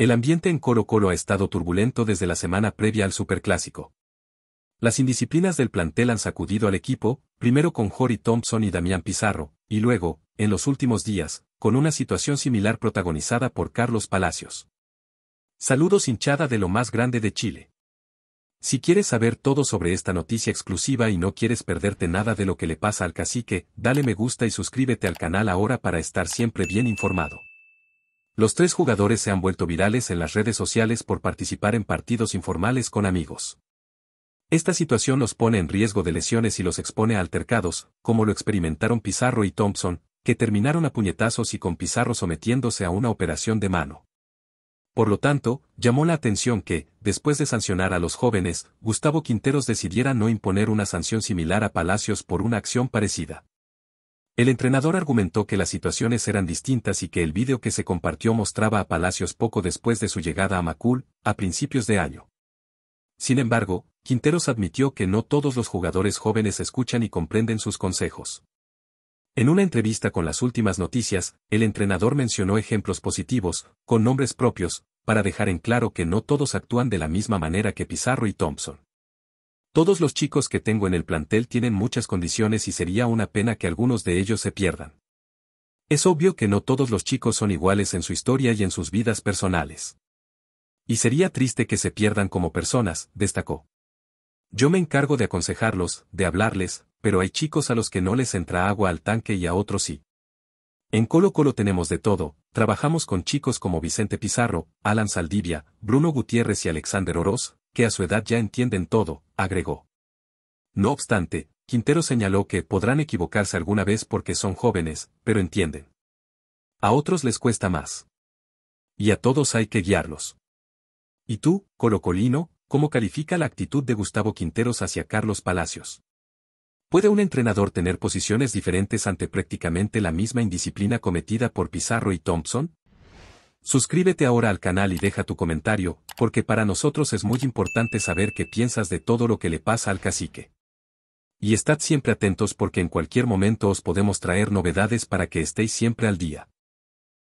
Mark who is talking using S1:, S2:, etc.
S1: El ambiente en Coro Coro ha estado turbulento desde la semana previa al Superclásico. Las indisciplinas del plantel han sacudido al equipo, primero con Jory Thompson y Damián Pizarro, y luego, en los últimos días, con una situación similar protagonizada por Carlos Palacios. Saludos hinchada de lo más grande de Chile. Si quieres saber todo sobre esta noticia exclusiva y no quieres perderte nada de lo que le pasa al cacique, dale me gusta y suscríbete al canal ahora para estar siempre bien informado. Los tres jugadores se han vuelto virales en las redes sociales por participar en partidos informales con amigos. Esta situación los pone en riesgo de lesiones y los expone a altercados, como lo experimentaron Pizarro y Thompson, que terminaron a puñetazos y con Pizarro sometiéndose a una operación de mano. Por lo tanto, llamó la atención que, después de sancionar a los jóvenes, Gustavo Quinteros decidiera no imponer una sanción similar a Palacios por una acción parecida. El entrenador argumentó que las situaciones eran distintas y que el vídeo que se compartió mostraba a Palacios poco después de su llegada a Macul, a principios de año. Sin embargo, Quinteros admitió que no todos los jugadores jóvenes escuchan y comprenden sus consejos. En una entrevista con las últimas noticias, el entrenador mencionó ejemplos positivos, con nombres propios, para dejar en claro que no todos actúan de la misma manera que Pizarro y Thompson. Todos los chicos que tengo en el plantel tienen muchas condiciones y sería una pena que algunos de ellos se pierdan. Es obvio que no todos los chicos son iguales en su historia y en sus vidas personales. Y sería triste que se pierdan como personas, destacó. Yo me encargo de aconsejarlos, de hablarles, pero hay chicos a los que no les entra agua al tanque y a otros sí. En Colo Colo tenemos de todo, trabajamos con chicos como Vicente Pizarro, Alan Saldivia, Bruno Gutiérrez y Alexander Oroz, que a su edad ya entienden todo, agregó. No obstante, Quintero señaló que podrán equivocarse alguna vez porque son jóvenes, pero entienden. A otros les cuesta más. Y a todos hay que guiarlos. ¿Y tú, Colocolino, cómo califica la actitud de Gustavo Quinteros hacia Carlos Palacios? ¿Puede un entrenador tener posiciones diferentes ante prácticamente la misma indisciplina cometida por Pizarro y Thompson? Suscríbete ahora al canal y deja tu comentario, porque para nosotros es muy importante saber qué piensas de todo lo que le pasa al cacique. Y estad siempre atentos porque en cualquier momento os podemos traer novedades para que estéis siempre al día.